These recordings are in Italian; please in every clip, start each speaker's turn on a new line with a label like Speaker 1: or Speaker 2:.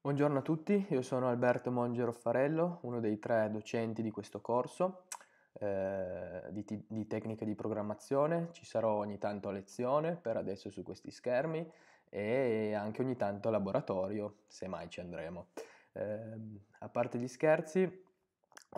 Speaker 1: Buongiorno a tutti, io sono Alberto Mongero Farello, uno dei tre docenti di questo corso eh, di, t- di tecniche di programmazione. Ci sarò ogni tanto a lezione, per adesso su questi schermi, e anche ogni tanto a laboratorio, se mai ci andremo. Eh, a parte gli scherzi,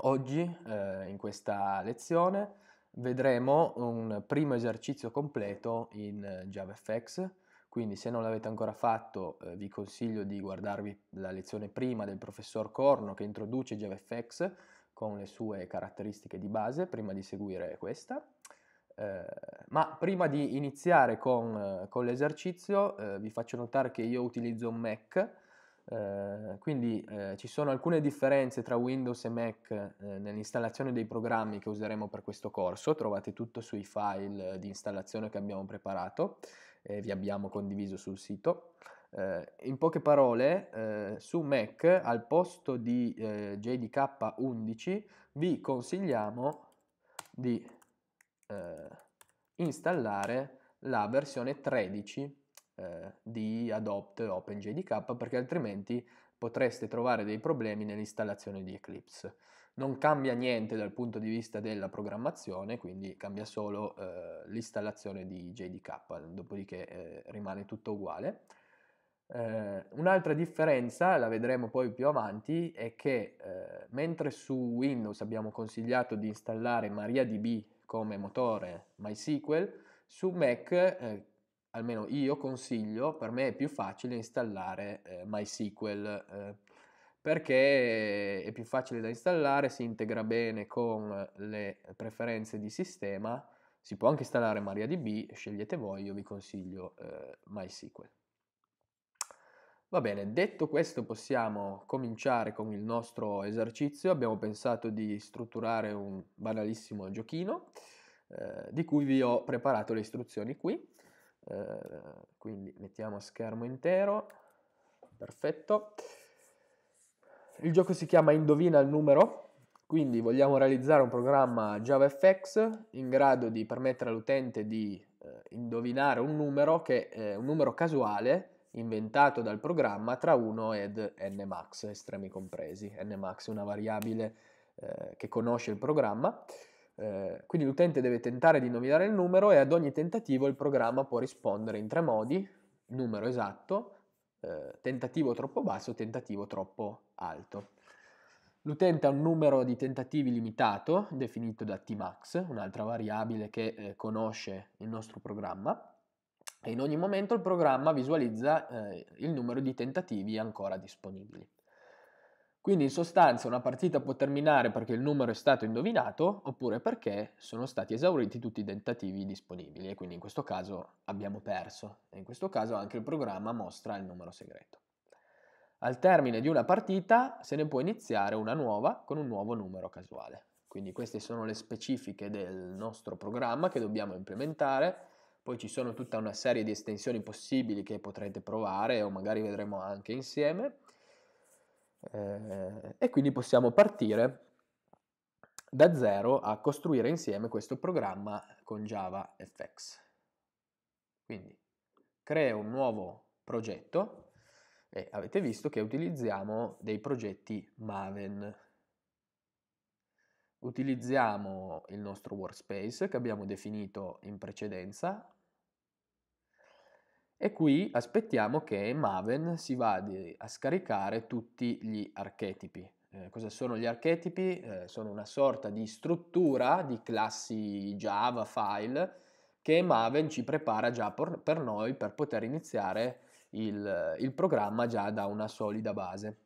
Speaker 1: oggi eh, in questa lezione vedremo un primo esercizio completo in eh, JavaFX quindi se non l'avete ancora fatto eh, vi consiglio di guardarvi la lezione prima del professor Corno che introduce JavaFX con le sue caratteristiche di base prima di seguire questa. Eh, ma prima di iniziare con, eh, con l'esercizio eh, vi faccio notare che io utilizzo un Mac, eh, quindi eh, ci sono alcune differenze tra Windows e Mac eh, nell'installazione dei programmi che useremo per questo corso, trovate tutto sui file di installazione che abbiamo preparato eh, vi abbiamo condiviso sul sito. Eh, in poche parole, eh, su Mac al posto di eh, JDK 11 vi consigliamo di eh, installare la versione 13 di Adopt OpenJDK perché altrimenti potreste trovare dei problemi nell'installazione di Eclipse non cambia niente dal punto di vista della programmazione, quindi cambia solo eh, l'installazione di JDK, dopodiché eh, rimane tutto uguale. Eh, un'altra differenza, la vedremo poi più avanti, è che eh, mentre su Windows abbiamo consigliato di installare MariaDB come motore MySQL, su Mac, eh, almeno io consiglio, per me è più facile installare eh, MySQL perché è più facile da installare, si integra bene con le preferenze di sistema, si può anche installare MariaDB, scegliete voi, io vi consiglio eh, MySQL. Va bene, detto questo possiamo cominciare con il nostro esercizio, abbiamo pensato di strutturare un banalissimo giochino eh, di cui vi ho preparato le istruzioni qui, eh, quindi mettiamo schermo intero, perfetto. Il gioco si chiama Indovina il numero, quindi vogliamo realizzare un programma JavaFX in grado di permettere all'utente di eh, indovinare un numero, che, è un numero casuale inventato dal programma tra 1 ed nmax, estremi compresi. nmax è una variabile eh, che conosce il programma. Eh, quindi l'utente deve tentare di indovinare il numero e ad ogni tentativo il programma può rispondere in tre modi, numero esatto, eh, tentativo troppo basso, tentativo troppo alto. L'utente ha un numero di tentativi limitato, definito da tmax, un'altra variabile che eh, conosce il nostro programma, e in ogni momento il programma visualizza eh, il numero di tentativi ancora disponibili. Quindi in sostanza una partita può terminare perché il numero è stato indovinato oppure perché sono stati esauriti tutti i tentativi disponibili e quindi in questo caso abbiamo perso e in questo caso anche il programma mostra il numero segreto. Al termine di una partita se ne può iniziare una nuova con un nuovo numero casuale. Quindi queste sono le specifiche del nostro programma che dobbiamo implementare poi ci sono tutta una serie di estensioni possibili che potrete provare o magari vedremo anche insieme eh, e quindi possiamo partire da zero a costruire insieme questo programma con JavaFX. Quindi creo un nuovo progetto e avete visto che utilizziamo dei progetti Maven. Utilizziamo il nostro workspace che abbiamo definito in precedenza e qui aspettiamo che Maven si vada a scaricare tutti gli archetipi. Eh, cosa sono gli archetipi? Eh, sono una sorta di struttura di classi Java file che Maven ci prepara già por, per noi per poter iniziare il, il programma già da una solida base.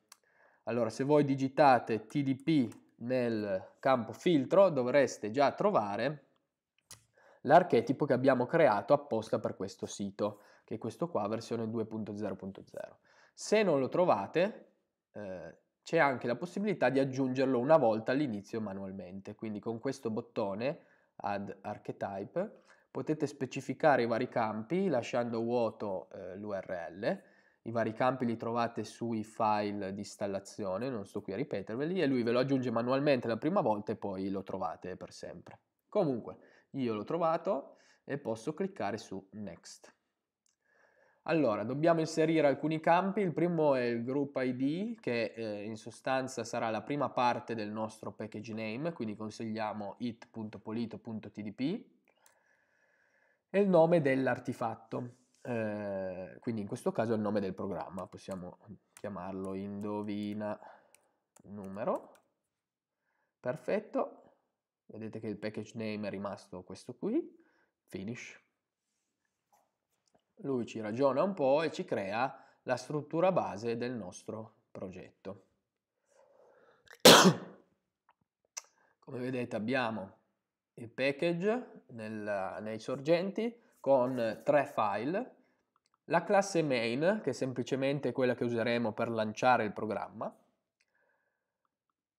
Speaker 1: Allora, se voi digitate tdp nel campo filtro dovreste già trovare l'archetipo che abbiamo creato apposta per questo sito, che è questo qua, versione 2.0.0. Se non lo trovate, eh, c'è anche la possibilità di aggiungerlo una volta all'inizio manualmente, quindi con questo bottone Add Archetype potete specificare i vari campi lasciando vuoto eh, l'URL, i vari campi li trovate sui file di installazione, non sto qui a ripeterveli, e lui ve lo aggiunge manualmente la prima volta e poi lo trovate per sempre. Comunque, io l'ho trovato e posso cliccare su Next. Allora, dobbiamo inserire alcuni campi, il primo è il group ID che eh, in sostanza sarà la prima parte del nostro package name, quindi consigliamo it.polito.tdp e il nome dell'artefatto, eh, quindi in questo caso è il nome del programma, possiamo chiamarlo indovina numero, perfetto, vedete che il package name è rimasto questo qui, finish. Lui ci ragiona un po' e ci crea la struttura base del nostro progetto. Come vedete abbiamo il package nel, nei sorgenti con tre file, la classe main che è semplicemente quella che useremo per lanciare il programma,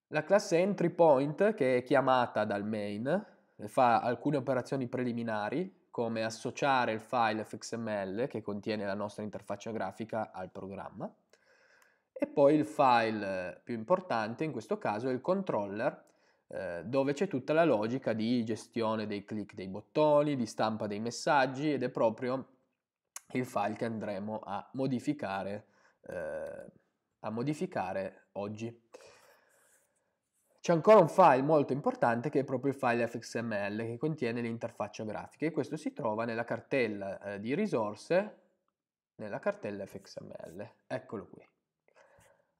Speaker 1: la classe entry point, che è chiamata dal main, fa alcune operazioni preliminari, come associare il file fxml che contiene la nostra interfaccia grafica al programma, e poi il file più importante, in questo caso, è il controller, eh, dove c'è tutta la logica di gestione dei click dei bottoni, di stampa dei messaggi, ed è proprio il file che andremo a modificare, eh, a modificare oggi. C'è ancora un file molto importante che è proprio il file fxml che contiene l'interfaccia grafica e questo si trova nella cartella eh, di risorse nella cartella fxml. Eccolo qui.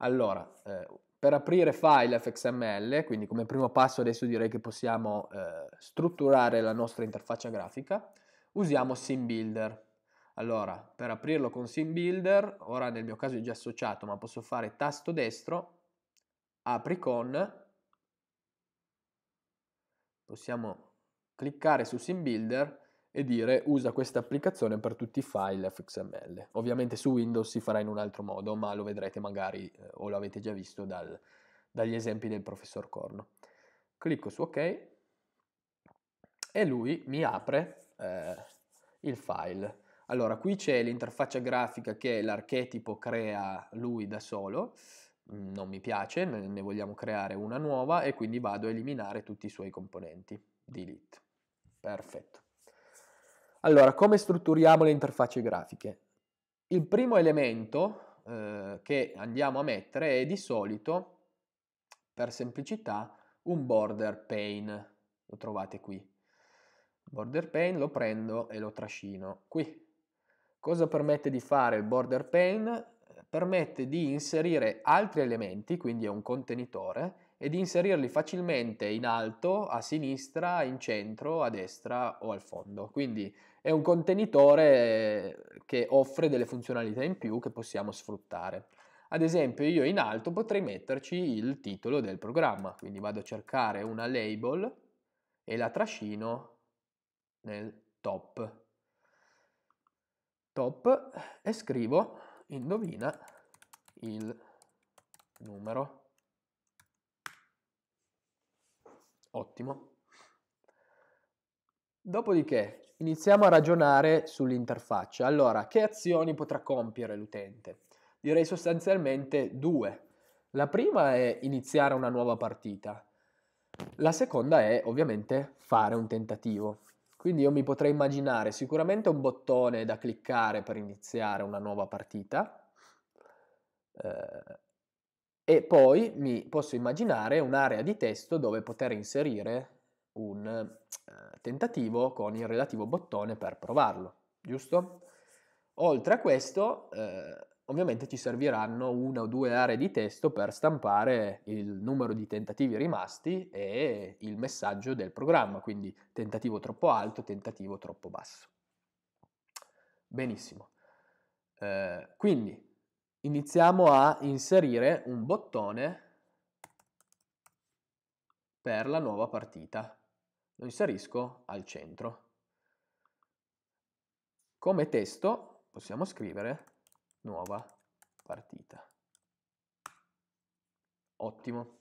Speaker 1: Allora, eh, per aprire file fxml, quindi come primo passo adesso direi che possiamo eh, strutturare la nostra interfaccia grafica, usiamo SimBuilder. Allora, per aprirlo con SimBuilder, ora nel mio caso è già associato, ma posso fare tasto destro, apri con possiamo cliccare su Sim Builder e dire usa questa applicazione per tutti i file fxml. Ovviamente su Windows si farà in un altro modo, ma lo vedrete magari eh, o lo avete già visto dal, dagli esempi del professor Corno. Clicco su ok e lui mi apre eh, il file. Allora, qui c'è l'interfaccia grafica che l'archetipo crea lui da solo, non mi piace, ne vogliamo creare una nuova e quindi vado a eliminare tutti i suoi componenti. Delete. Perfetto. Allora, come strutturiamo le interfacce grafiche? Il primo elemento eh, che andiamo a mettere è di solito, per semplicità, un border pane. Lo trovate qui. Border pane lo prendo e lo trascino qui. Cosa permette di fare il border pane? permette di inserire altri elementi, quindi è un contenitore, e di inserirli facilmente in alto, a sinistra, in centro, a destra o al fondo. Quindi è un contenitore che offre delle funzionalità in più che possiamo sfruttare. Ad esempio io in alto potrei metterci il titolo del programma, quindi vado a cercare una label e la trascino nel top. Top e scrivo indovina il numero. Ottimo. Dopodiché iniziamo a ragionare sull'interfaccia. Allora, che azioni potrà compiere l'utente? Direi sostanzialmente due. La prima è iniziare una nuova partita. La seconda è ovviamente fare un tentativo. Quindi io mi potrei immaginare sicuramente un bottone da cliccare per iniziare una nuova partita eh, e poi mi posso immaginare un'area di testo dove poter inserire un eh, tentativo con il relativo bottone per provarlo, giusto? Oltre a questo eh, ovviamente ci serviranno una o due aree di testo per stampare il numero di tentativi rimasti e il messaggio del programma, quindi tentativo troppo alto, tentativo troppo basso. Benissimo. Eh, quindi iniziamo a inserire un bottone per la nuova partita. Lo inserisco al centro. Come testo possiamo scrivere nuova partita. Ottimo.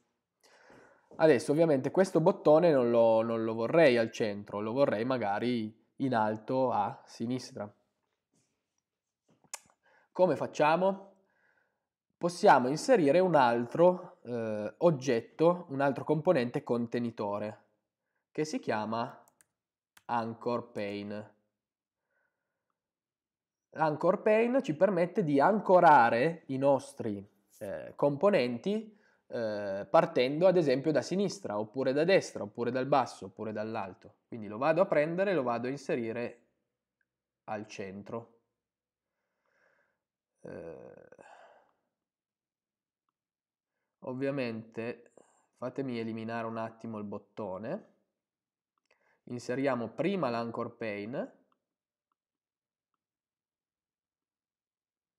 Speaker 1: Adesso ovviamente questo bottone non lo, non lo vorrei al centro, lo vorrei magari in alto a sinistra. Come facciamo? Possiamo inserire un altro eh, oggetto, un altro componente contenitore che si chiama anchor pane. Anchor Pane ci permette di ancorare i nostri eh, componenti eh, partendo ad esempio da sinistra oppure da destra oppure dal basso oppure dall'alto. Quindi lo vado a prendere e lo vado a inserire al centro. Eh, ovviamente fatemi eliminare un attimo il bottone. Inseriamo prima l'anchor pane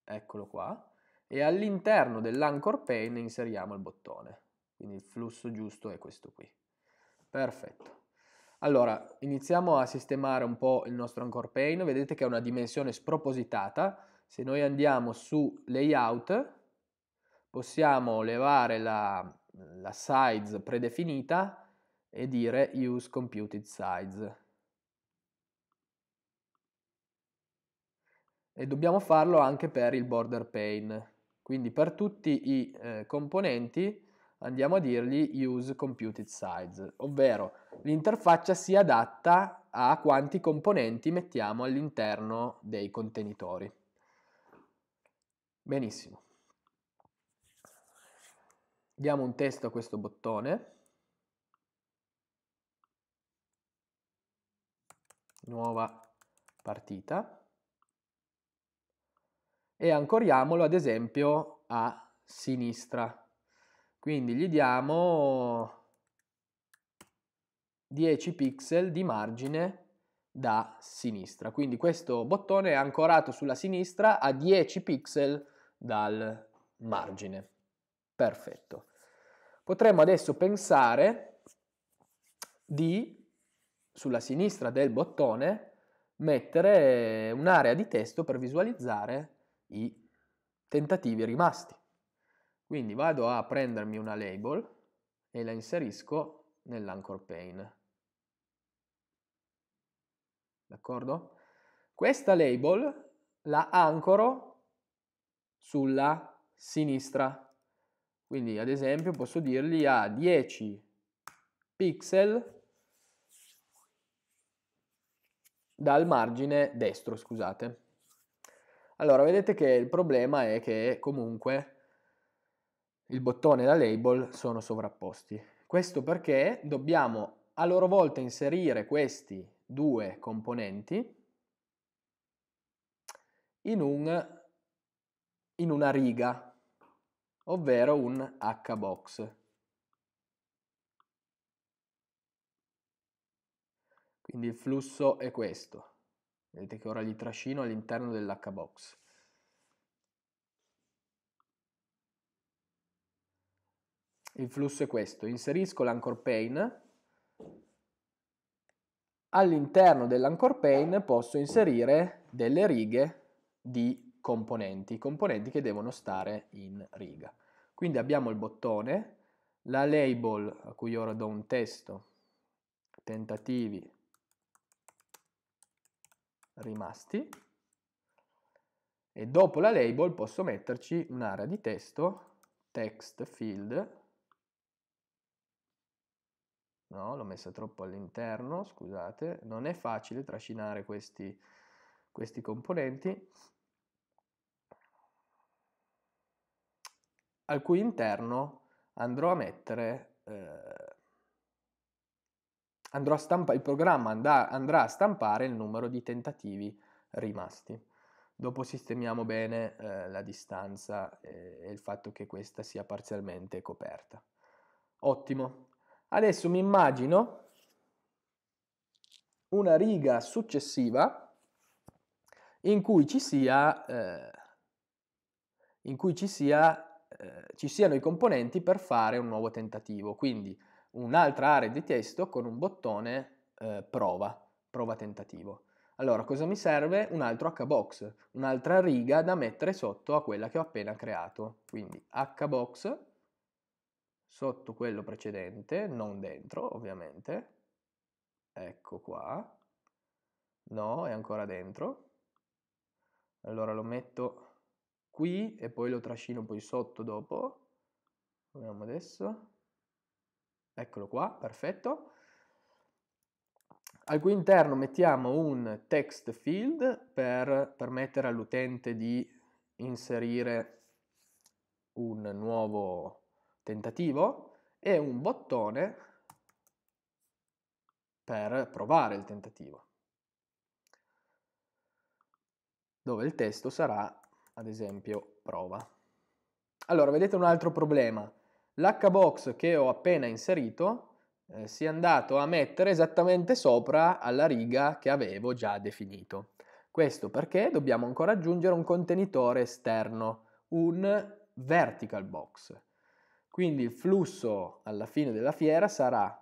Speaker 1: eccolo qua, e all'interno dell'anchor pane inseriamo il bottone. Quindi il flusso giusto è questo qui. Perfetto. Allora, iniziamo a sistemare un po' il nostro anchor pane. Vedete che è una dimensione spropositata. Se noi andiamo su layout, possiamo levare la, la size predefinita e dire use computed size e dobbiamo farlo anche per il border pane. Quindi per tutti i eh, componenti andiamo a dirgli use computed size, ovvero l'interfaccia si adatta a quanti componenti mettiamo all'interno dei contenitori. Benissimo. Diamo un testo a questo bottone. Nuova partita e ancoriamolo ad esempio a sinistra. Quindi gli diamo 10 pixel di margine da sinistra. Quindi questo bottone è ancorato sulla sinistra a 10 pixel dal margine. Perfetto. Potremmo adesso pensare di, sulla sinistra del bottone, mettere un'area di testo per visualizzare i tentativi rimasti. Quindi vado a prendermi una label e la inserisco nell'anchor pane. D'accordo? Questa label la ancoro sulla sinistra. Quindi ad esempio posso dirgli a 10 pixel dal margine destro, scusate. Allora, vedete che il problema è che comunque il bottone e la label sono sovrapposti. Questo perché dobbiamo a loro volta inserire questi due componenti in, un, in una riga, ovvero un hbox. Quindi il flusso è questo. Vedete che ora li trascino all'interno dell'H-Box. Il flusso è questo, inserisco l'anchor pane, all'interno dell'anchor pane posso inserire delle righe di componenti, componenti che devono stare in riga. Quindi abbiamo il bottone, la label a cui ora do un testo, tentativi rimasti e dopo la label posso metterci un'area di testo, text field, no, l'ho messa troppo all'interno, scusate, non è facile trascinare questi, questi componenti, al cui interno andrò a mettere eh, a stampa- il programma andrà, andrà a stampare il numero di tentativi rimasti. Dopo sistemiamo bene eh, la distanza e, e il fatto che questa sia parzialmente coperta. Ottimo. Adesso mi immagino una riga successiva in cui ci, sia, eh, in cui ci, sia, eh, ci siano i componenti per fare un nuovo tentativo. Quindi un'altra area di testo con un bottone eh, prova, prova tentativo. Allora, cosa mi serve? Un altro hbox, un'altra riga da mettere sotto a quella che ho appena creato. Quindi hbox sotto quello precedente, non dentro ovviamente, ecco qua, no, è ancora dentro. Allora lo metto qui e poi lo trascino poi sotto dopo, vediamo adesso, Eccolo qua, perfetto. Al cui interno mettiamo un text field per permettere all'utente di inserire un nuovo tentativo e un bottone per provare il tentativo, dove il testo sarà ad esempio prova. Allora, vedete un altro problema l'hbox che ho appena inserito eh, si è andato a mettere esattamente sopra alla riga che avevo già definito. Questo perché dobbiamo ancora aggiungere un contenitore esterno, un vertical box. Quindi il flusso alla fine della fiera sarà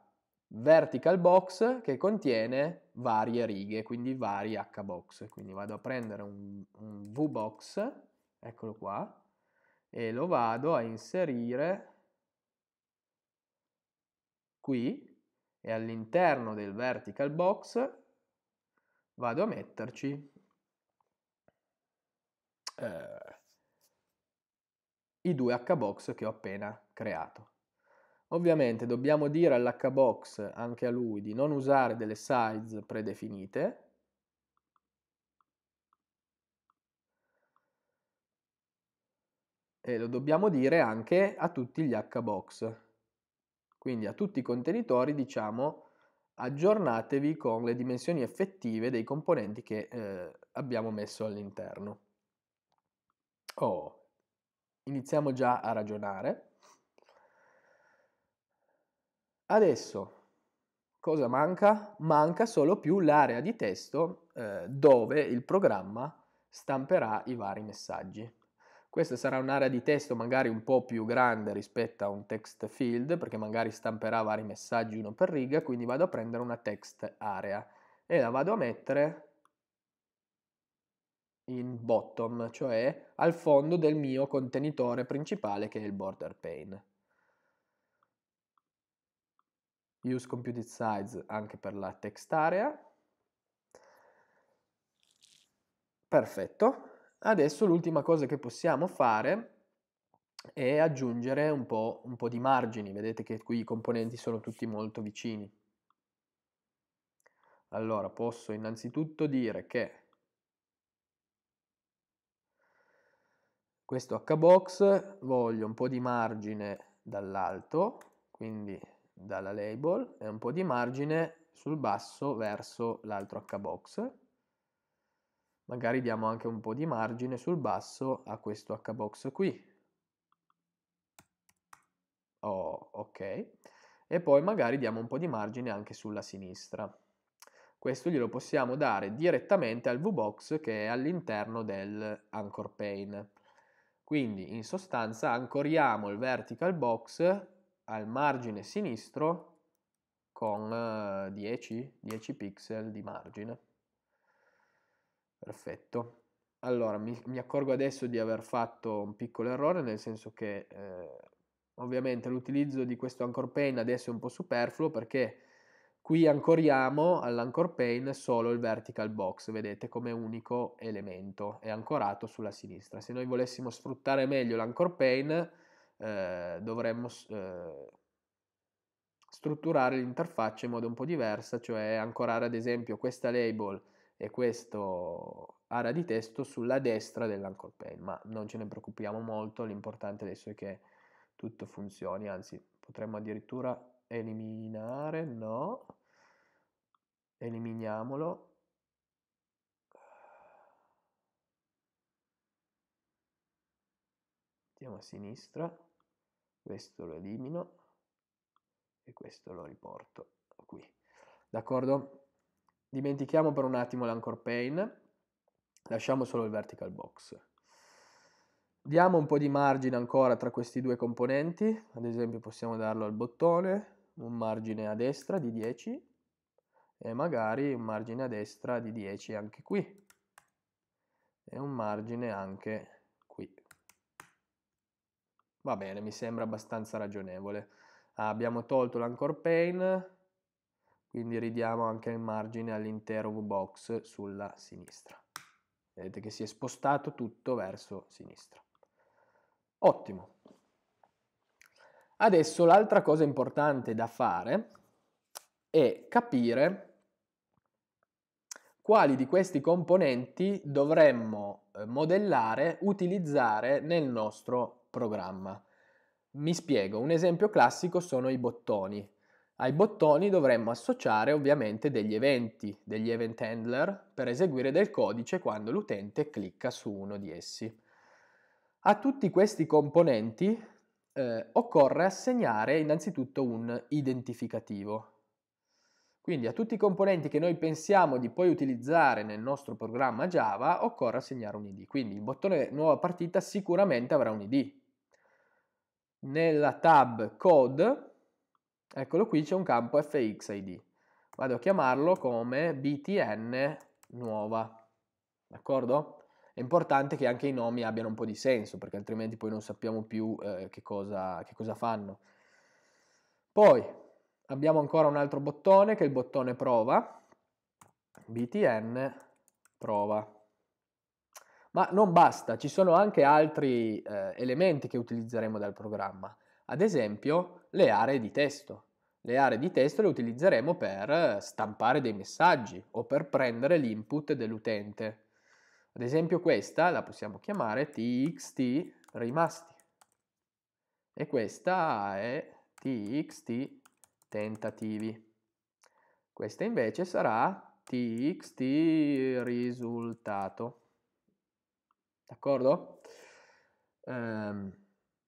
Speaker 1: vertical box che contiene varie righe, quindi vari hbox. Quindi vado a prendere un, un vbox, eccolo qua, e lo vado a inserire qui e all'interno del vertical box vado a metterci eh, i due hbox che ho appena creato. Ovviamente dobbiamo dire all'hbox anche a lui di non usare delle size predefinite, e lo dobbiamo dire anche a tutti gli hbox. Quindi a tutti i contenitori diciamo aggiornatevi con le dimensioni effettive dei componenti che eh, abbiamo messo all'interno. Oh, iniziamo già a ragionare. Adesso cosa manca? Manca solo più l'area di testo eh, dove il programma stamperà i vari messaggi. Questa sarà un'area di testo magari un po' più grande rispetto a un text field, perché magari stamperà vari messaggi uno per riga, quindi vado a prendere una text area e la vado a mettere in bottom, cioè al fondo del mio contenitore principale che è il border pane. Use computed size anche per la text area. Perfetto. Adesso l'ultima cosa che possiamo fare è aggiungere un po', un po', di margini. Vedete che qui i componenti sono tutti molto vicini. Allora, posso innanzitutto dire che questo hbox voglio un po' di margine dall'alto, quindi dalla label, e un po' di margine sul basso verso l'altro hbox magari diamo anche un po' di margine sul basso a questo hbox qui. Oh, ok. E poi magari diamo un po' di margine anche sulla sinistra. Questo glielo possiamo dare direttamente al vbox che è all'interno del anchor pane. Quindi in sostanza ancoriamo il vertical box al margine sinistro con 10, eh, 10 pixel di margine. Perfetto. Allora, mi, mi, accorgo adesso di aver fatto un piccolo errore, nel senso che eh, ovviamente l'utilizzo di questo anchor pane adesso è un po' superfluo perché qui ancoriamo all'anchor pane solo il vertical box, vedete come unico elemento, è ancorato sulla sinistra. Se noi volessimo sfruttare meglio l'anchor pane eh, dovremmo eh, strutturare l'interfaccia in modo un po' diverso, cioè ancorare ad esempio questa label e questo ara di testo sulla destra dell'anchor pane, ma non ce ne preoccupiamo molto, l'importante adesso è che tutto funzioni, anzi potremmo addirittura eliminare, no, eliminiamolo, andiamo a sinistra, questo lo elimino e questo lo riporto qui, d'accordo? Dimentichiamo per un attimo l'anchor pane, lasciamo solo il vertical box. Diamo un po' di margine ancora tra questi due componenti, ad esempio possiamo darlo al bottone, un margine a destra di 10 e magari un margine a destra di 10 anche qui e un margine anche qui. Va bene, mi sembra abbastanza ragionevole. Abbiamo tolto l'anchor pane, quindi ridiamo anche il margine all'intero V-box sulla sinistra. Vedete che si è spostato tutto verso sinistra. Ottimo. Adesso l'altra cosa importante da fare è capire quali di questi componenti dovremmo eh, modellare, utilizzare nel nostro programma. Mi spiego, un esempio classico sono i bottoni. Ai bottoni dovremmo associare ovviamente degli eventi, degli event handler, per eseguire del codice quando l'utente clicca su uno di essi. A tutti questi componenti eh, occorre assegnare innanzitutto un identificativo. Quindi a tutti i componenti che noi pensiamo di poi utilizzare nel nostro programma Java occorre assegnare un ID. Quindi il bottone nuova partita sicuramente avrà un ID. Nella tab code Eccolo qui, c'è un campo fxid. Vado a chiamarlo come btn nuova. D'accordo? È importante che anche i nomi abbiano un po' di senso, perché altrimenti poi non sappiamo più eh, che, cosa, che cosa fanno. Poi abbiamo ancora un altro bottone, che è il bottone prova. btn prova. Ma non basta, ci sono anche altri eh, elementi che utilizzeremo dal programma. Ad esempio, le aree di testo. Le aree di testo le utilizzeremo per stampare dei messaggi o per prendere l'input dell'utente. Ad esempio questa la possiamo chiamare txt rimasti e questa è txt tentativi. Questa invece sarà txt risultato. D'accordo? Um,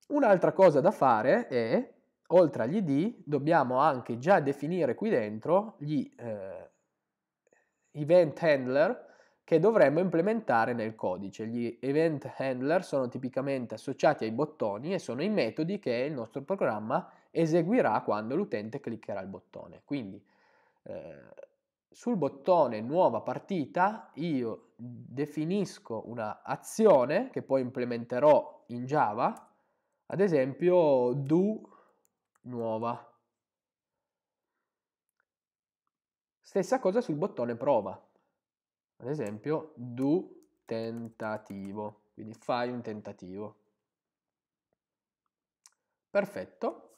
Speaker 1: Un'altra cosa da fare è oltre agli id dobbiamo anche già definire qui dentro gli eh, event handler che dovremmo implementare nel codice. Gli event handler sono tipicamente associati ai bottoni e sono i metodi che il nostro programma eseguirà quando l'utente cliccherà il bottone. Quindi eh, sul bottone nuova partita io definisco una azione che poi implementerò in Java, ad esempio do nuova. Stessa cosa sul bottone prova. Ad esempio, do tentativo, quindi fai un tentativo. Perfetto.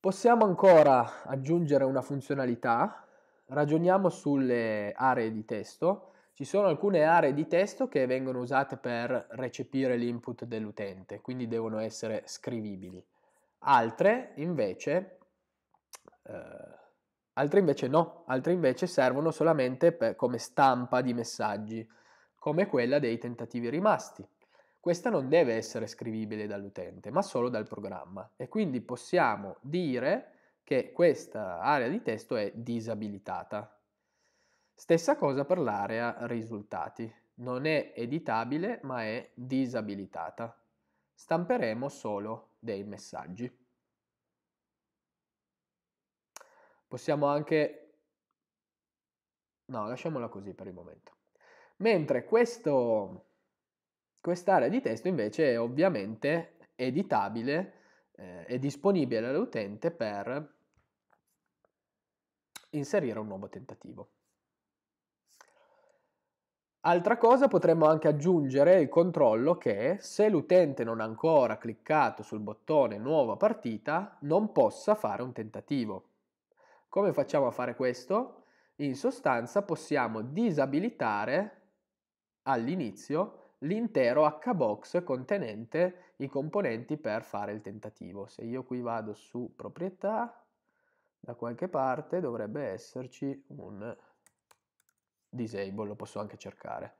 Speaker 1: Possiamo ancora aggiungere una funzionalità. Ragioniamo sulle aree di testo. Ci sono alcune aree di testo che vengono usate per recepire l'input dell'utente, quindi devono essere scrivibili altre invece, eh, altre invece no, altre invece servono solamente per, come stampa di messaggi, come quella dei tentativi rimasti. Questa non deve essere scrivibile dall'utente, ma solo dal programma e quindi possiamo dire che questa area di testo è disabilitata. Stessa cosa per l'area risultati, non è editabile ma è disabilitata stamperemo solo dei messaggi. Possiamo anche... No, lasciamola così per il momento. Mentre questo, quest'area di testo invece è ovviamente editabile, eh, è disponibile all'utente per inserire un nuovo tentativo. Altra cosa potremmo anche aggiungere il controllo che se l'utente non ha ancora cliccato sul bottone nuova partita non possa fare un tentativo. Come facciamo a fare questo? In sostanza possiamo disabilitare all'inizio l'intero hbox contenente i componenti per fare il tentativo. Se io qui vado su proprietà, da qualche parte dovrebbe esserci un disable, lo posso anche cercare.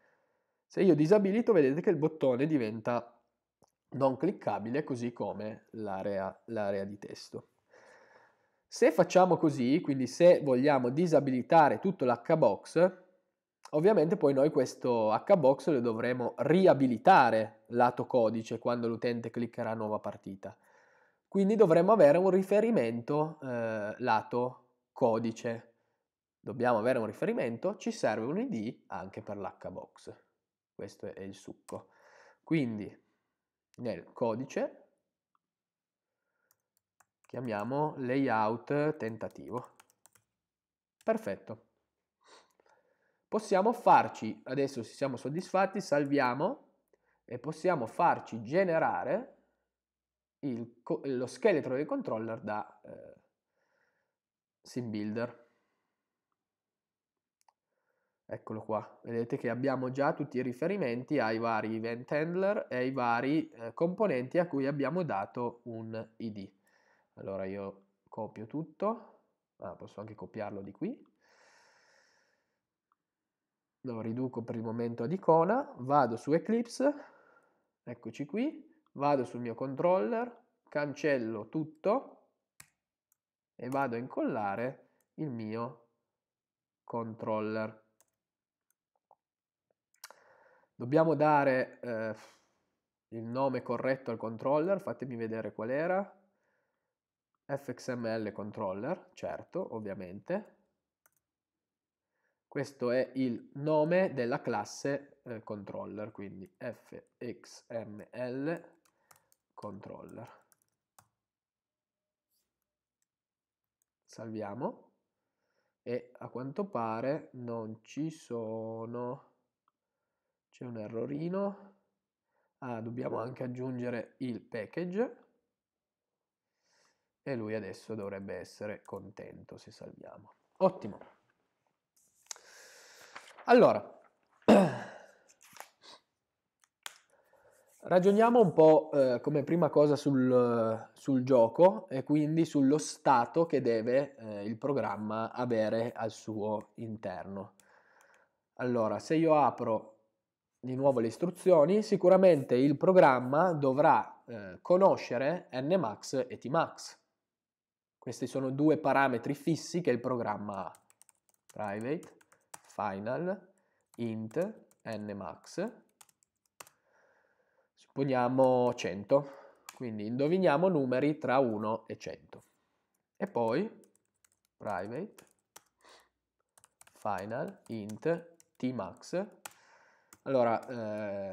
Speaker 1: Se io disabilito vedete che il bottone diventa non cliccabile così come l'area, di testo. Se facciamo così, quindi se vogliamo disabilitare tutto l'hbox, ovviamente poi noi questo hbox lo dovremo riabilitare lato codice quando l'utente cliccherà nuova partita. Quindi dovremo avere un riferimento eh, lato codice dobbiamo avere un riferimento, ci serve un id anche per l'hbox. Questo è il succo. Quindi nel codice chiamiamo layout tentativo. Perfetto. Possiamo farci, adesso siamo soddisfatti, salviamo e possiamo farci generare il, lo scheletro del controller da eh, SimBuilder. Eccolo qua, vedete che abbiamo già tutti i riferimenti ai vari event handler e ai vari eh, componenti a cui abbiamo dato un id. Allora io copio tutto, ah, posso anche copiarlo di qui, lo riduco per il momento ad icona, vado su Eclipse, eccoci qui, vado sul mio controller, cancello tutto e vado a incollare il mio controller Dobbiamo dare eh, il nome corretto al controller, fatemi vedere qual era. fxml controller, certo, ovviamente. Questo è il nome della classe eh, controller, quindi fxml controller. Salviamo e a quanto pare non ci sono c'è un errorino ah, dobbiamo anche aggiungere il package e lui adesso dovrebbe essere contento se salviamo ottimo allora Ragioniamo un po' eh, come prima cosa sul, sul, gioco e quindi sullo stato che deve eh, il programma avere al suo interno. Allora, se io apro di nuovo le istruzioni, sicuramente il programma dovrà eh, conoscere nmax e tmax. Questi sono due parametri fissi che il programma ha. Private, final, int, nmax. Supponiamo 100, quindi indoviniamo numeri tra 1 e 100. E poi private, final, int, tmax allora,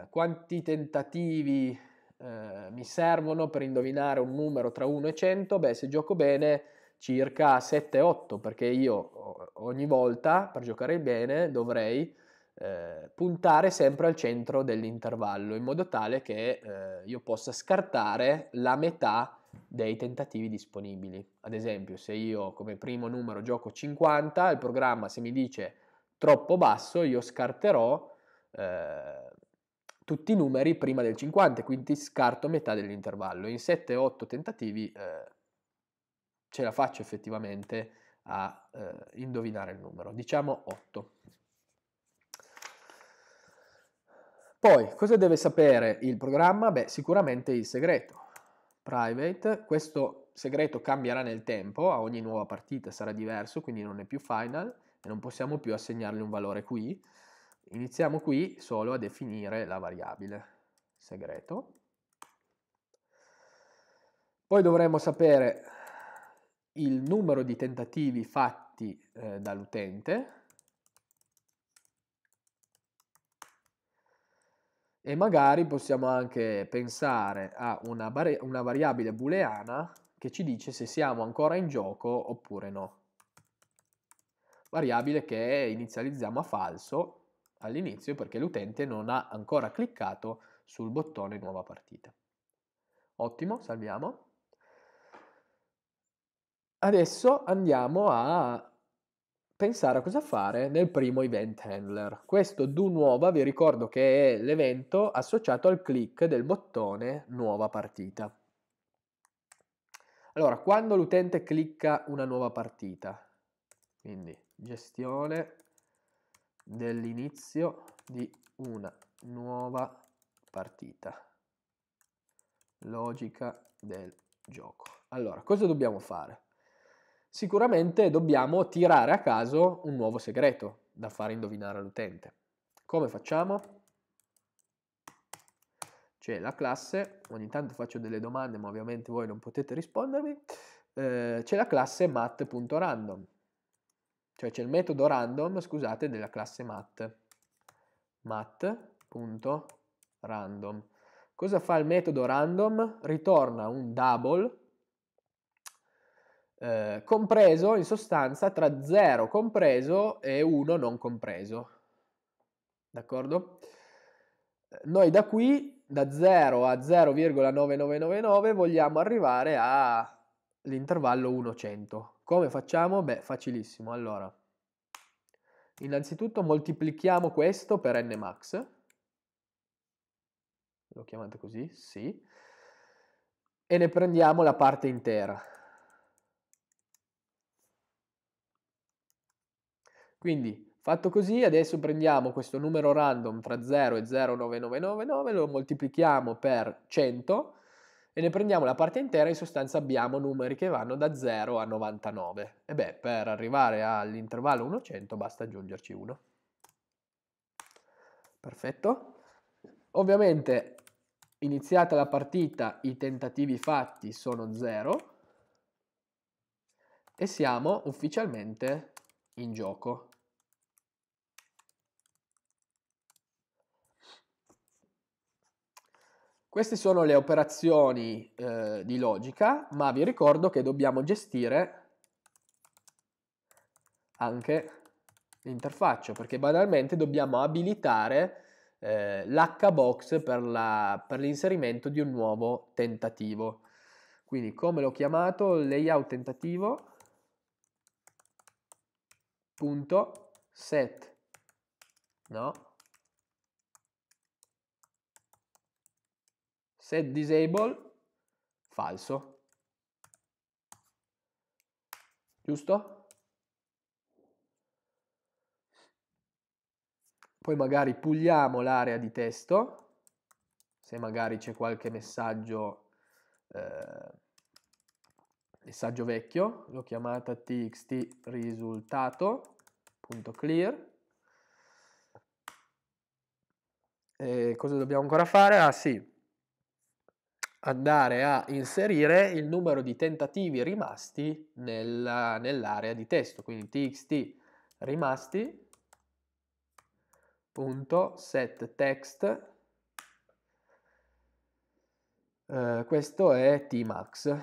Speaker 1: eh, quanti tentativi eh, mi servono per indovinare un numero tra 1 e 100? Beh, se gioco bene circa 7-8 perché io ogni volta per giocare bene dovrei eh, puntare sempre al centro dell'intervallo in modo tale che eh, io possa scartare la metà dei tentativi disponibili. Ad esempio, se io come primo numero gioco 50, il programma se mi dice troppo basso, io scarterò eh, tutti i numeri prima del 50, quindi scarto metà dell'intervallo. In 7-8 tentativi eh, ce la faccio effettivamente a eh, indovinare il numero, diciamo 8. Poi, cosa deve sapere il programma? Beh, sicuramente il segreto. Private, questo segreto cambierà nel tempo, a ogni nuova partita sarà diverso, quindi non è più final e non possiamo più assegnargli un valore qui. Iniziamo qui solo a definire la variabile segreto. Poi dovremo sapere il numero di tentativi fatti eh, dall'utente e magari possiamo anche pensare a una, una variabile booleana che ci dice se siamo ancora in gioco oppure no. Variabile che inizializziamo a falso all'inizio perché l'utente non ha ancora cliccato sul bottone nuova partita. Ottimo, salviamo. Adesso andiamo a pensare a cosa fare nel primo event handler. Questo do nuova vi ricordo che è l'evento associato al click del bottone nuova partita. Allora, quando l'utente clicca una nuova partita, quindi gestione dell'inizio di una nuova partita. Logica del gioco. Allora, cosa dobbiamo fare? Sicuramente dobbiamo tirare a caso un nuovo segreto da far indovinare all'utente. Come facciamo? C'è la classe, ogni tanto faccio delle domande ma ovviamente voi non potete rispondermi, eh, c'è la classe mat.random cioè c'è il metodo random, scusate, della classe mat. mat.random. Cosa fa il metodo random? Ritorna un double eh, compreso in sostanza tra 0 compreso e 1 non compreso. D'accordo? Noi da qui, da 0 a 0,9999, vogliamo arrivare all'intervallo 100 come facciamo? Beh, facilissimo. Allora, innanzitutto moltiplichiamo questo per n max. Lo chiamate così? Sì. E ne prendiamo la parte intera. Quindi, fatto così, adesso prendiamo questo numero random tra 0 e 0,9999, lo moltiplichiamo per 100 e ne prendiamo la parte intera, in sostanza abbiamo numeri che vanno da 0 a 99. E beh, per arrivare all'intervallo 1-100 basta aggiungerci 1. Perfetto. Ovviamente, iniziata la partita, i tentativi fatti sono 0 e siamo ufficialmente in gioco. Queste sono le operazioni eh, di logica, ma vi ricordo che dobbiamo gestire anche l'interfaccia, perché banalmente dobbiamo abilitare eh, l'hbox per, per l'inserimento di un nuovo tentativo. Quindi come l'ho chiamato? Layout tentativo punto set no set disable falso. Giusto? Poi magari puliamo l'area di testo, se magari c'è qualche messaggio, eh, messaggio vecchio, l'ho chiamata txt risultato.clear. E cosa dobbiamo ancora fare? Ah sì, andare a inserire il numero di tentativi rimasti nella, nell'area di testo, quindi txt rimasti punto set text eh, questo è tmax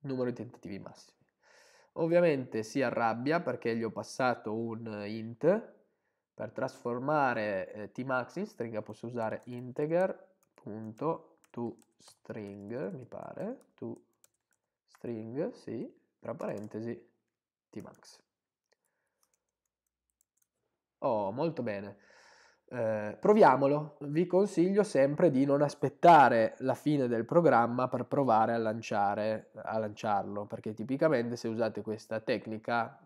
Speaker 1: numero di tentativi massimi ovviamente si arrabbia perché gli ho passato un int per trasformare eh, tmax in stringa posso usare integer punto toString, mi pare, toString, sì, tra parentesi, tmax. Oh, molto bene. Eh, proviamolo, vi consiglio sempre di non aspettare la fine del programma per provare a, lanciare, a lanciarlo, perché tipicamente se usate questa tecnica,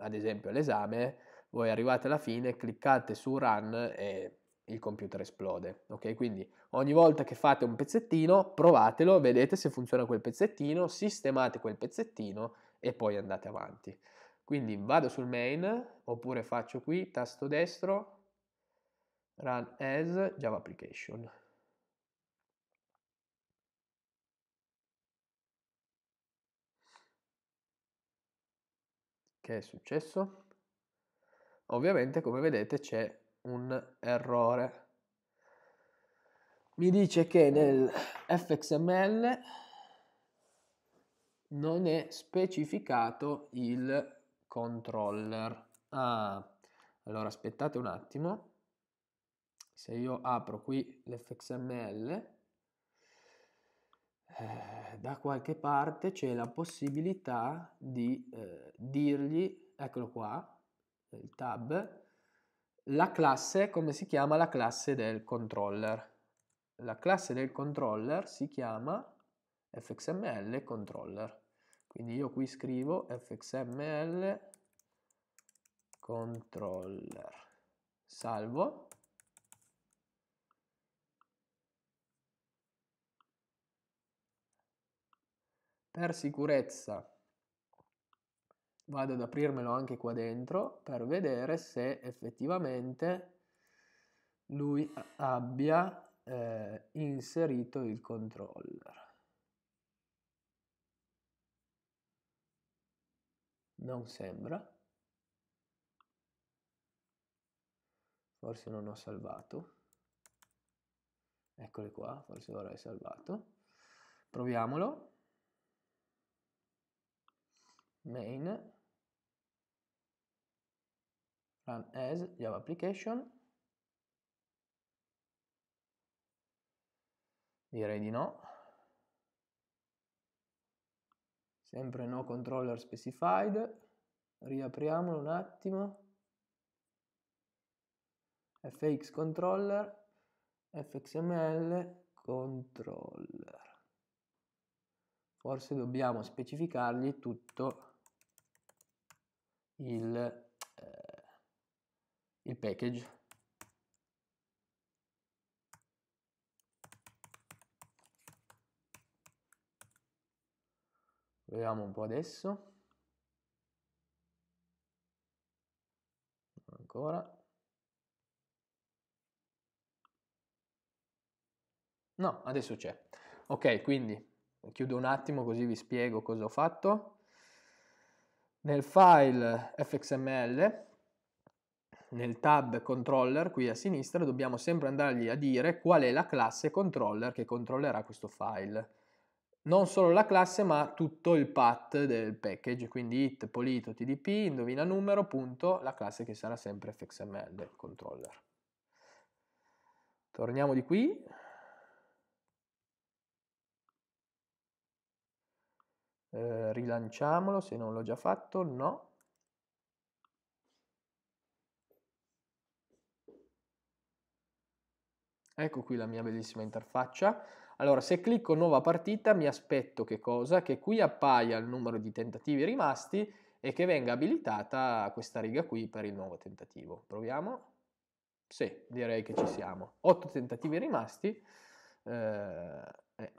Speaker 1: ad esempio l'esame, voi arrivate alla fine, cliccate su run e il computer esplode. Ok, quindi ogni volta che fate un pezzettino, provatelo, vedete se funziona quel pezzettino, sistemate quel pezzettino e poi andate avanti. Quindi vado sul main oppure faccio qui tasto destro run as Java application. Che è successo? Ovviamente come vedete c'è un errore. Mi dice che nel fxml non è specificato il controller. Ah, allora aspettate un attimo. Se io apro qui l'fxml, eh, da qualche parte c'è la possibilità di eh, dirgli, eccolo qua, il tab, la classe, come si chiama la classe del controller? La classe del controller si chiama fxml controller. Quindi io qui scrivo fxml controller. Salvo. Per sicurezza vado ad aprirmelo anche qua dentro per vedere se effettivamente lui abbia eh, inserito il controller. Non sembra. Forse non ho salvato. Eccole qua, forse l'avrei salvato. Proviamolo. Main run as Java application. Direi di no. Sempre no controller specified. Riapriamolo un attimo. fx controller fxml controller forse dobbiamo specificargli tutto il il package vediamo un po' adesso ancora no adesso c'è ok quindi chiudo un attimo così vi spiego cosa ho fatto nel file fxml nel tab controller qui a sinistra dobbiamo sempre andargli a dire qual è la classe controller che controllerà questo file. Non solo la classe ma tutto il path del package, quindi it, polito, tdp, indovina numero, punto, la classe che sarà sempre fxml del controller. Torniamo di qui. Eh, rilanciamolo se non l'ho già fatto, no. Ecco qui la mia bellissima interfaccia. Allora, se clicco nuova partita mi aspetto che cosa? Che qui appaia il numero di tentativi rimasti e che venga abilitata questa riga qui per il nuovo tentativo. Proviamo? Sì, direi che ci siamo. 8 tentativi rimasti. Eh,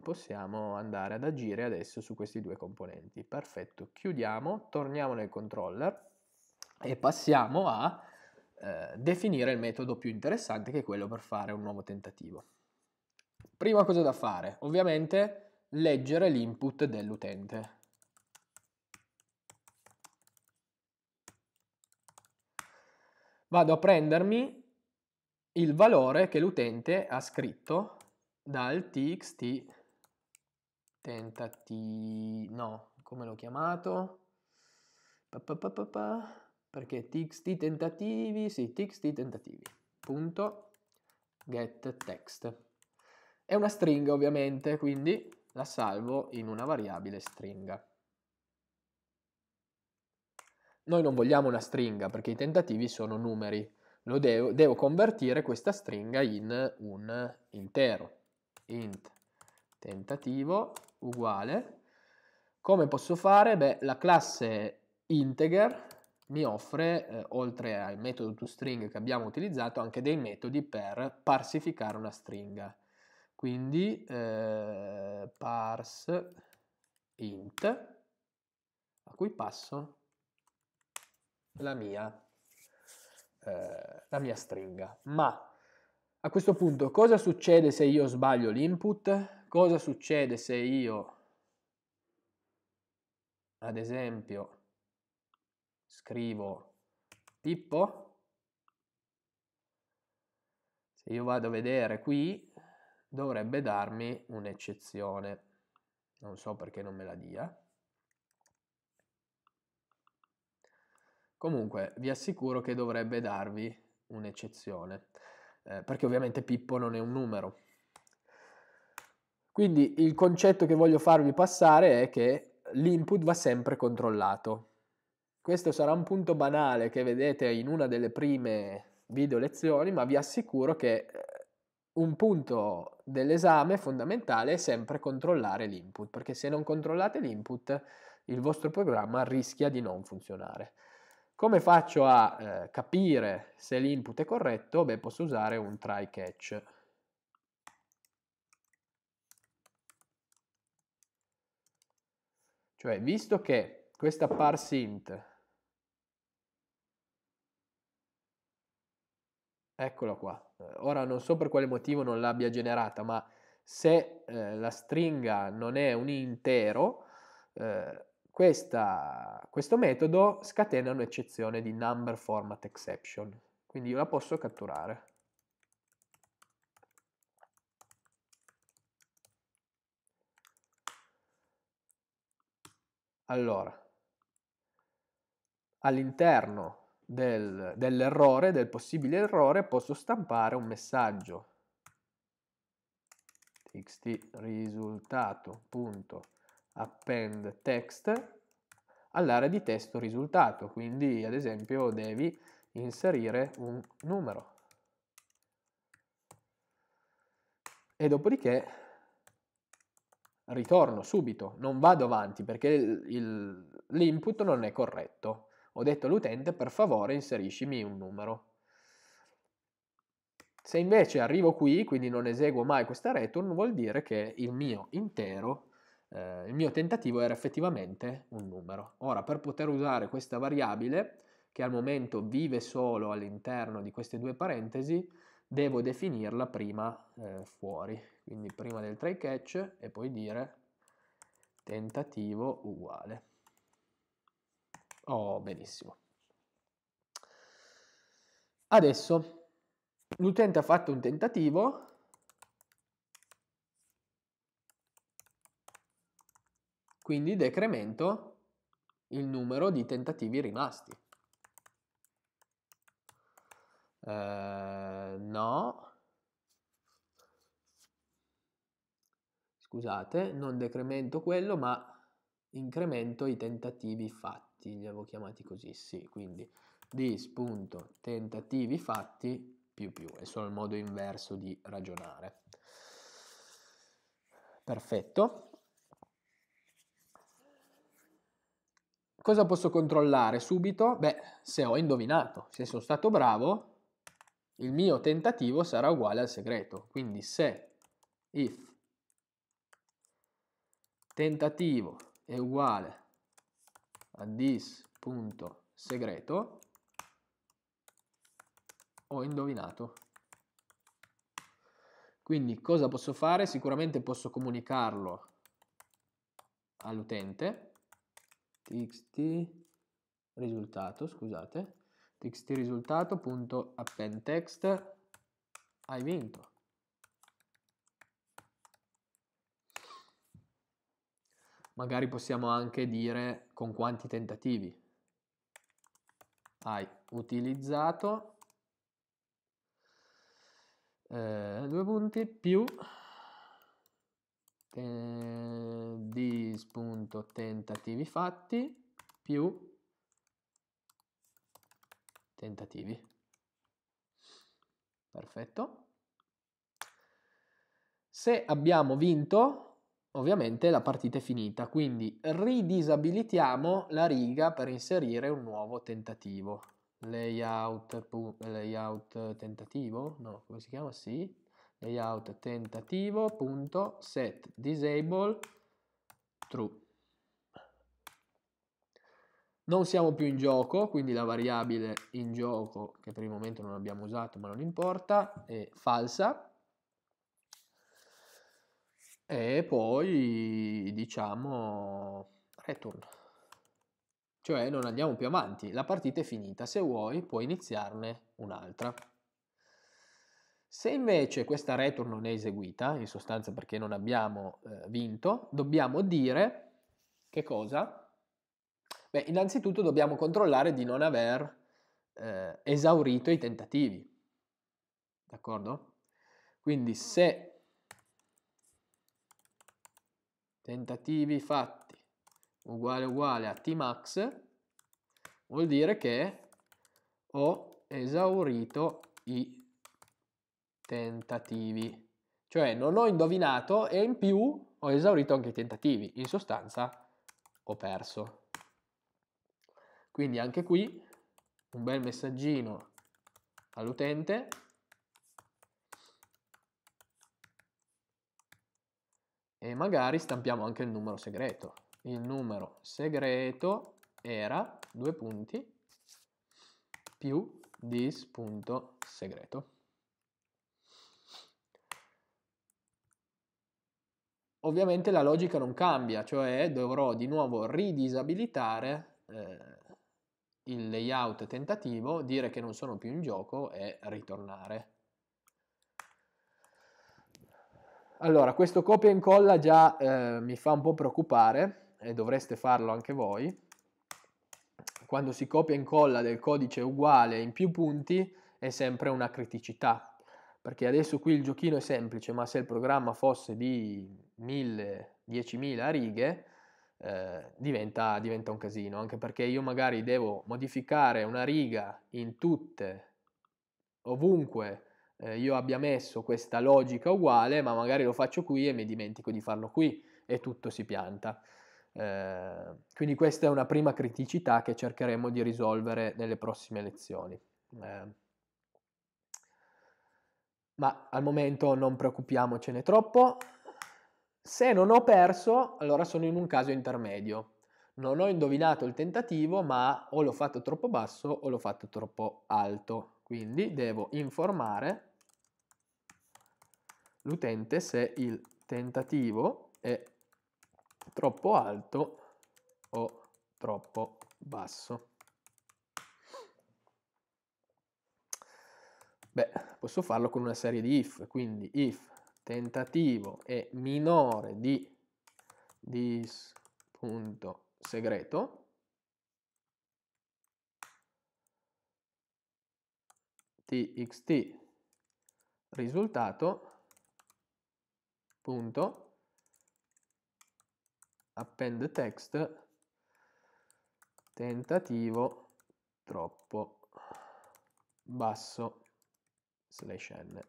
Speaker 1: possiamo andare ad agire adesso su questi due componenti. Perfetto, chiudiamo, torniamo nel controller e passiamo a eh, definire il metodo più interessante che è quello per fare un nuovo tentativo. Prima cosa da fare, ovviamente leggere l'input dell'utente. Vado a prendermi il valore che l'utente ha scritto dal txt tentativo, no, come l'ho chiamato? Pa, pa, pa, perché txt tentativi, sì, txt tentativi, punto get text. È una stringa ovviamente, quindi la salvo in una variabile stringa. Noi non vogliamo una stringa perché i tentativi sono numeri. Devo, devo, convertire questa stringa in un intero. Int tentativo uguale. Come posso fare? Beh, la classe integer mi offre, eh, oltre al metodo toString che abbiamo utilizzato, anche dei metodi per parsificare una stringa. Quindi eh, parse int, a cui passo la mia, eh, la mia stringa. Ma a questo punto cosa succede se io sbaglio l'input? Cosa succede se io, ad esempio, scrivo Pippo, se io vado a vedere qui dovrebbe darmi un'eccezione, non so perché non me la dia. Comunque vi assicuro che dovrebbe darvi un'eccezione, eh, perché ovviamente Pippo non è un numero. Quindi il concetto che voglio farvi passare è che l'input va sempre controllato, questo sarà un punto banale che vedete in una delle prime video lezioni, ma vi assicuro che eh, un punto dell'esame fondamentale è sempre controllare l'input, perché se non controllate l'input il vostro programma rischia di non funzionare. Come faccio a eh, capire se l'input è corretto? Beh, posso usare un try catch. Cioè, visto che questa parse int Eccola qua. Ora non so per quale motivo non l'abbia generata, ma se eh, la stringa non è un intero, eh, questa, questo metodo scatena un'eccezione di number format exception. Quindi io la posso catturare. Allora, all'interno del, dell'errore, del possibile errore, posso stampare un messaggio txt risultato.append text all'area di testo risultato, quindi ad esempio devi inserire un numero. E dopodiché ritorno subito, non vado avanti perché l'input non è corretto. Ho detto all'utente per favore inseriscimi un numero. Se invece arrivo qui, quindi non eseguo mai questa return, vuol dire che il mio intero, eh, il mio tentativo era effettivamente un numero. Ora, per poter usare questa variabile, che al momento vive solo all'interno di queste due parentesi, devo definirla prima eh, fuori. Quindi prima del try catch e poi dire tentativo uguale. Oh, benissimo. Adesso l'utente ha fatto un tentativo quindi decremento il numero di tentativi rimasti. Eh, no, scusate, non decremento quello, ma incremento i tentativi fatti, li avevo chiamati così, sì, quindi dis.tentativi fatti più più, è solo il modo inverso di ragionare. Perfetto. Cosa posso controllare subito? Beh, se ho indovinato, se sono stato bravo, il mio tentativo sarà uguale al segreto. Quindi se if tentativo è uguale a dis.segreto ho indovinato. Quindi cosa posso fare? Sicuramente posso comunicarlo all'utente txt risultato, scusate, txt risultato.append text hai vinto. magari possiamo anche dire con quanti tentativi hai utilizzato eh, due punti più dis.tentativi fatti più tentativi. Perfetto. Se abbiamo vinto, ovviamente la partita è finita, quindi ridisabilitiamo la riga per inserire un nuovo tentativo. Layout, layout tentativo? No, come si chiama? Sì. Layout tentativo, disable, true. Non siamo più in gioco, quindi la variabile in gioco, che per il momento non abbiamo usato ma non importa, è falsa e poi diciamo return cioè non andiamo più avanti la partita è finita se vuoi puoi iniziarne un'altra se invece questa return non è eseguita in sostanza perché non abbiamo eh, vinto dobbiamo dire che cosa? beh innanzitutto dobbiamo controllare di non aver eh, esaurito i tentativi d'accordo? quindi se tentativi fatti uguale uguale a tmax vuol dire che ho esaurito i tentativi cioè non ho indovinato e in più ho esaurito anche i tentativi in sostanza ho perso quindi anche qui un bel messaggino all'utente e magari stampiamo anche il numero segreto. Il numero segreto era due punti più dis.segreto. Ovviamente la logica non cambia, cioè dovrò di nuovo ridisabilitare eh, il layout tentativo, dire che non sono più in gioco e ritornare. Allora, questo copia e incolla già eh, mi fa un po' preoccupare e dovreste farlo anche voi. Quando si copia e incolla del codice uguale in più punti è sempre una criticità, perché adesso qui il giochino è semplice, ma se il programma fosse di 1000-10.000 righe eh, diventa, diventa un casino, anche perché io magari devo modificare una riga in tutte, ovunque, eh, io abbia messo questa logica uguale, ma magari lo faccio qui e mi dimentico di farlo qui e tutto si pianta. Eh, quindi questa è una prima criticità che cercheremo di risolvere nelle prossime lezioni. Eh, ma al momento non preoccupiamocene troppo. Se non ho perso, allora sono in un caso intermedio. Non ho indovinato il tentativo, ma o l'ho fatto troppo basso o l'ho fatto troppo alto. Quindi devo informare l'utente se il tentativo è troppo alto o troppo basso. Beh, posso farlo con una serie di if, quindi if tentativo è minore di dis punto txt risultato punto append text tentativo troppo basso slash n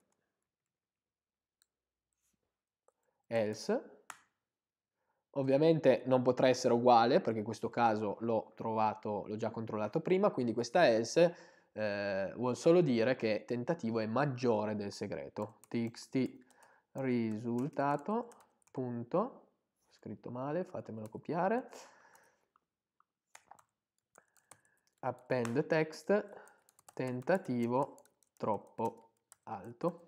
Speaker 1: else Ovviamente non potrà essere uguale perché in questo caso l'ho trovato, l'ho già controllato prima, quindi questa else eh, vuol solo dire che tentativo è maggiore del segreto. txt risultato, punto, scritto male, fatemelo copiare, append text, tentativo troppo alto.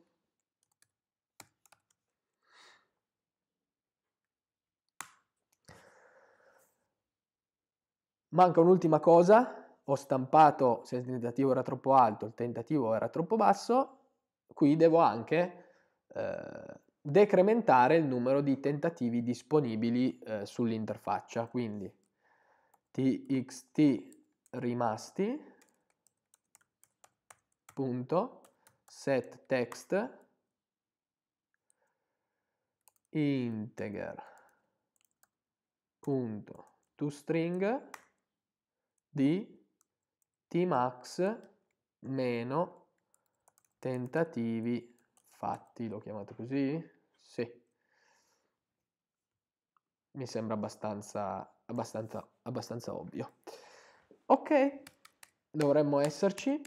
Speaker 1: Manca un'ultima cosa, ho stampato se il tentativo era troppo alto, il tentativo era troppo basso, qui devo anche eh, decrementare il numero di tentativi disponibili eh, sull'interfaccia. Quindi txt rimasti punto set text integer punto toString di tmax meno tentativi fatti, l'ho chiamato così? Sì. Mi sembra abbastanza, abbastanza, abbastanza ovvio. Ok, dovremmo esserci.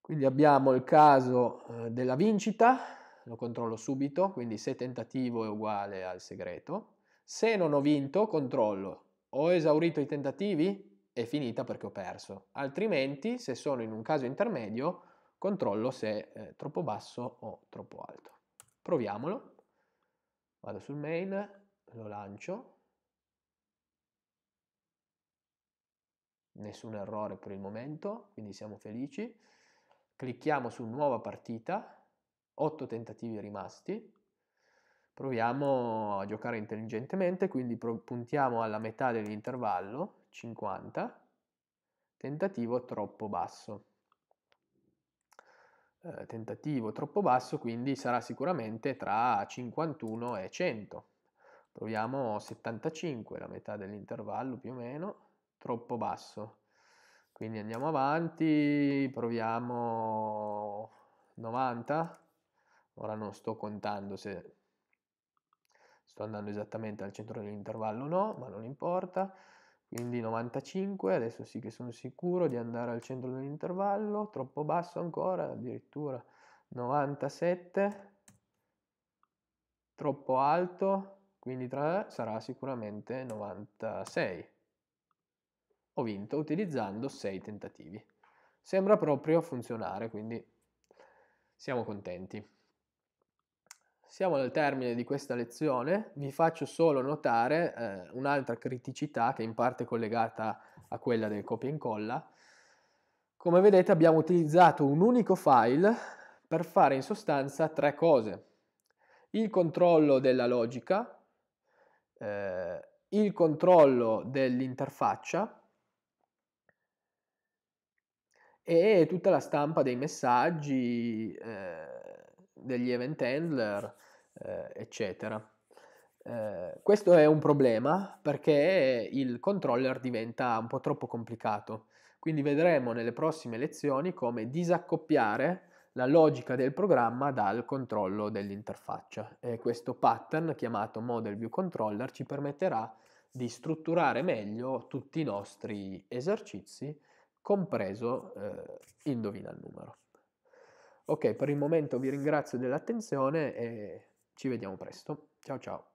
Speaker 1: Quindi abbiamo il caso eh, della vincita, lo controllo subito, quindi se tentativo è uguale al segreto. Se non ho vinto, controllo. Ho esaurito i tentativi? è finita perché ho perso. Altrimenti, se sono in un caso intermedio, controllo se è eh, troppo basso o troppo alto. Proviamolo. Vado sul main, lo lancio. Nessun errore per il momento, quindi siamo felici. Clicchiamo su nuova partita, 8 tentativi rimasti. Proviamo a giocare intelligentemente, quindi puntiamo alla metà dell'intervallo, 50, tentativo troppo basso. Eh, tentativo troppo basso quindi sarà sicuramente tra 51 e 100. Proviamo 75, la metà dell'intervallo più o meno, troppo basso. Quindi andiamo avanti, proviamo 90, ora non sto contando se sto andando esattamente al centro dell'intervallo o no, ma non importa quindi 95, adesso sì che sono sicuro di andare al centro dell'intervallo, troppo basso ancora, addirittura 97, troppo alto, quindi tra, sarà sicuramente 96. Ho vinto utilizzando 6 tentativi. Sembra proprio funzionare, quindi siamo contenti. Siamo al termine di questa lezione, vi faccio solo notare eh, un'altra criticità che è in parte collegata a quella del copia e incolla. Come vedete abbiamo utilizzato un unico file per fare in sostanza tre cose. Il controllo della logica, eh, il controllo dell'interfaccia e tutta la stampa dei messaggi, eh, degli event handler, eh, eccetera. Eh, questo è un problema perché il controller diventa un po' troppo complicato, quindi vedremo nelle prossime lezioni come disaccoppiare la logica del programma dal controllo dell'interfaccia e questo pattern chiamato Model View Controller ci permetterà di strutturare meglio tutti i nostri esercizi, compreso eh, indovina il numero. Ok, per il momento vi ringrazio dell'attenzione e ci vediamo presto. Ciao ciao.